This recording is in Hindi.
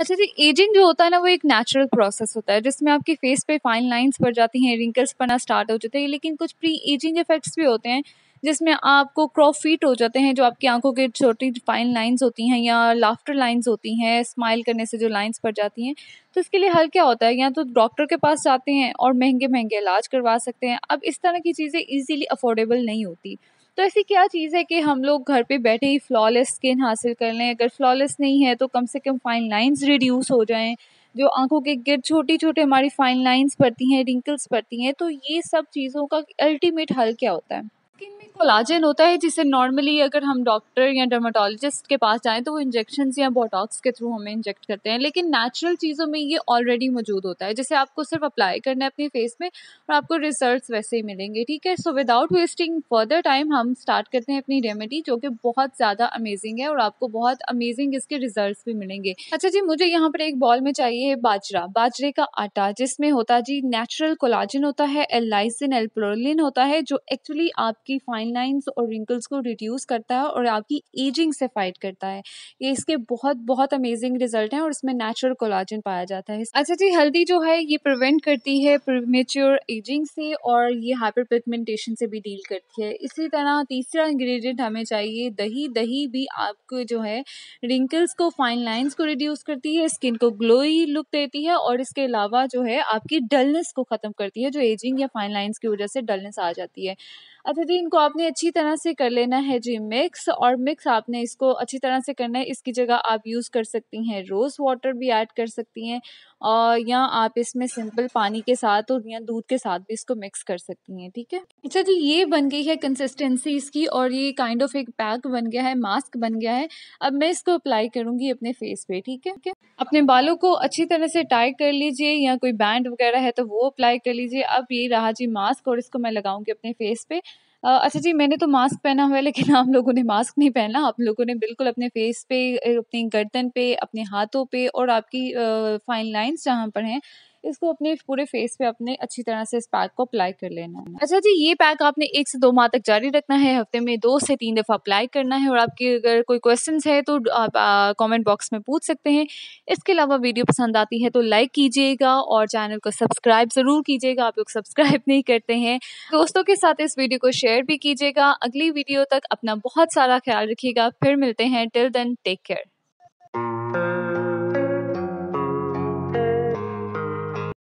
अच्छा जी एजिंग जो होता है ना वो एक नेचुरल प्रोसेस होता है जिसमें आपके फेस पे फाइन लाइंस पड़ जाती हैं रिंकल्स पड़ना स्टार्ट हो जाते हैं लेकिन कुछ प्री एजिंग इफेक्ट्स भी होते हैं जिसमें आपको फीट हो जाते हैं जो आपकी आंखों के छोटी फाइन लाइंस होती हैं या लाफ्टर लाइंस होती हैं स्माइल करने से जो लाइंस पड़ जाती हैं तो इसके लिए हल क्या होता है या तो डॉक्टर के पास जाते हैं और महंगे महंगे इलाज करवा सकते हैं अब इस तरह की चीज़ें ईजिली अफोर्डेबल नहीं होती तो ऐसी क्या चीज़ है कि हम लोग घर पे बैठे ही फ्लॉलेस स्किन हासिल कर लें अगर फ्लॉलेस नहीं है तो कम से कम फाइन लाइंस रिड्यूस हो जाएं जो आंखों के गिर छोटी छोटी हमारी फाइन लाइंस पड़ती हैं रिंकल्स पड़ती हैं तो ये सब चीज़ों का अल्टीमेट हल क्या होता है स्किन में कोलाजन होता है जिसे नॉर्मली अगर हम डॉक्टर या डर्माटोलॉजिस्ट के पास जाएं तो वो इंजेक्शन या बोटॉक्स के थ्रू हमें इंजेक्ट करते हैं लेकिन नेचुरल चीज़ों में ये ऑलरेडी मौजूद होता है जैसे आपको सिर्फ अप्लाई करना है अपने फेस में और आपको रिजल्ट वैसे ही मिलेंगे ठीक है so without wasting further time हम स्टार्ट करते हैं अपनी रेमेडी जो कि बहुत ज़्यादा अमेजिंग है और आपको बहुत अमेजिंग इसके रिजल्ट भी मिलेंगे अच्छा जी मुझे यहाँ पर एक बॉल में चाहिए बाजरा बाजरे का आटा जिसमें होता जी नेचुरल कोलाजिन होता है एल एलप्रोलिन होता है जो एक्चुअली आप आपकी फाइन लाइंस और रिंकल्स को रिड्यूस करता है और आपकी एजिंग से फाइट करता है ये इसके बहुत बहुत अमेजिंग रिजल्ट हैं और इसमें नेचुरल कोलाजन पाया जाता है अच्छा जी हल्दी जो है ये प्रिवेंट करती है प्रीमेच्योर एजिंग से और ये हाइपर पिगमेंटेशन से भी डील करती है इसी तरह तीसरा इंग्रेडिएंट हमें चाहिए दही दही भी आपको जो है रिंकल्स को फाइन लाइंस को रिड्यूस करती है स्किन को ग्लोई लुक देती है और इसके अलावा जो है आपकी डलनेस को ख़त्म करती है जो एजिंग या फाइन लाइंस की वजह से डलनेस आ जाती है अच्छा जी इनको आपने अच्छी तरह से कर लेना है जी मिक्स और मिक्स आपने इसको अच्छी तरह से करना है इसकी जगह आप यूज़ कर सकती हैं रोज़ वाटर भी ऐड कर सकती हैं और या आप इसमें सिंपल पानी के साथ और या दूध के साथ भी इसको मिक्स कर सकती हैं ठीक है अच्छा जी ये बन गई है कंसिस्टेंसी इसकी और ये काइंड ऑफ एक पैक बन गया है मास्क बन गया है अब मैं इसको अप्लाई करूंगी अपने फेस पे ठीक है अपने बालों को अच्छी तरह से टाई कर लीजिए या कोई बैंड वगैरह है तो वो अप्लाई कर लीजिए अब ये रहा जी मास्क और इसको मैं लगाऊंगी अपने फेस पे अच्छा जी मैंने तो मास्क पहना हुआ है लेकिन आप लोगों ने मास्क नहीं पहना आप लोगों ने बिल्कुल अपने फेस पे अपनी गर्दन पे अपने हाथों पे और आपकी फाइन लाइन लाइंस जहाँ पर हैं इसको अपने पूरे फेस पे अपने अच्छी तरह से इस पैक को अप्लाई कर लेना है अच्छा जी ये पैक आपने एक से दो माह तक जारी रखना है हफ्ते में दो से तीन दफ़ा अप्लाई करना है और आपके अगर कोई क्वेश्चंस है तो आप कमेंट बॉक्स में पूछ सकते हैं इसके अलावा वीडियो पसंद आती है तो लाइक कीजिएगा और चैनल को सब्सक्राइब ज़रूर कीजिएगा आप लोग सब्सक्राइब नहीं करते हैं दोस्तों के साथ इस वीडियो को शेयर भी कीजिएगा अगली वीडियो तक अपना बहुत सारा ख्याल रखिएगा फिर मिलते हैं टिल देन टेक केयर